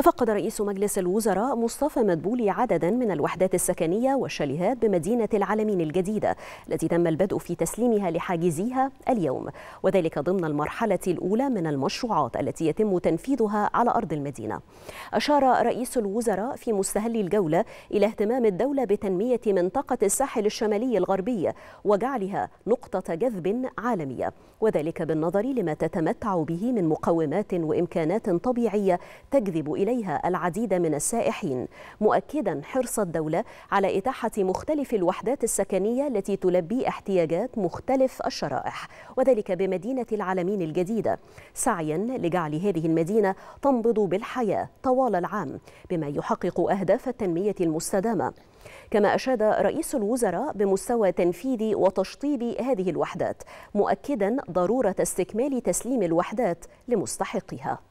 تفقد رئيس مجلس الوزراء مصطفى مدبولي عددا من الوحدات السكنية والشاليهات بمدينة العالمين الجديدة التي تم البدء في تسليمها لحاجزيها اليوم وذلك ضمن المرحلة الأولى من المشروعات التي يتم تنفيذها على أرض المدينة أشار رئيس الوزراء في مستهل الجولة إلى اهتمام الدولة بتنمية منطقة الساحل الشمالي الغربي وجعلها نقطة جذب عالمية وذلك بالنظر لما تتمتع به من مقومات وإمكانات طبيعية تجذب إلى إليها العديد من السائحين مؤكدا حرص الدولة على إتاحة مختلف الوحدات السكنية التي تلبي احتياجات مختلف الشرائح وذلك بمدينة العالمين الجديدة سعيا لجعل هذه المدينة تنبض بالحياة طوال العام بما يحقق أهداف التنمية المستدامة كما أشاد رئيس الوزراء بمستوى تنفيذ وتشطيب هذه الوحدات مؤكدا ضرورة استكمال تسليم الوحدات لمستحقها